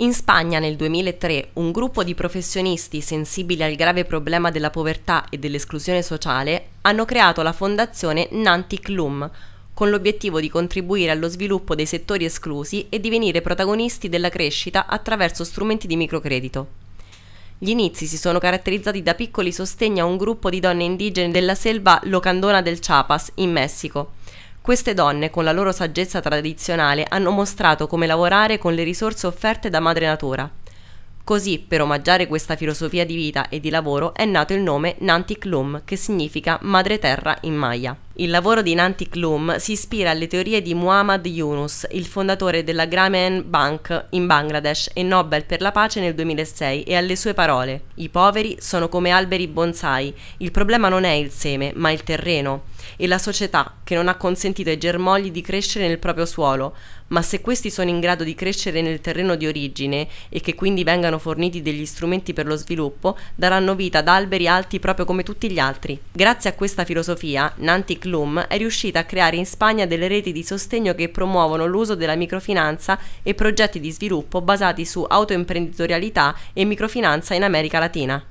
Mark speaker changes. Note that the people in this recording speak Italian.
Speaker 1: In Spagna nel 2003 un gruppo di professionisti sensibili al grave problema della povertà e dell'esclusione sociale hanno creato la fondazione Nantic Lum, con l'obiettivo di contribuire allo sviluppo dei settori esclusi e divenire protagonisti della crescita attraverso strumenti di microcredito. Gli inizi si sono caratterizzati da piccoli sostegni a un gruppo di donne indigene della selva locandona del Chiapas, in Messico, queste donne, con la loro saggezza tradizionale, hanno mostrato come lavorare con le risorse offerte da madre natura. Così, per omaggiare questa filosofia di vita e di lavoro, è nato il nome Nantic Lum, che significa madre terra in Maya. Il lavoro di Nantic Lum si ispira alle teorie di Muhammad Yunus, il fondatore della Grameen Bank in Bangladesh e Nobel per la pace nel 2006, e alle sue parole: I poveri sono come alberi bonsai, il problema non è il seme, ma il terreno e la società che non ha consentito ai germogli di crescere nel proprio suolo, ma se questi sono in grado di crescere nel terreno di origine e che quindi vengano forniti degli strumenti per lo sviluppo, daranno vita ad alberi alti proprio come tutti gli altri. Grazie a questa filosofia, Nantic Loom è riuscita a creare in Spagna delle reti di sostegno che promuovono l'uso della microfinanza e progetti di sviluppo basati su autoimprenditorialità e microfinanza in America Latina.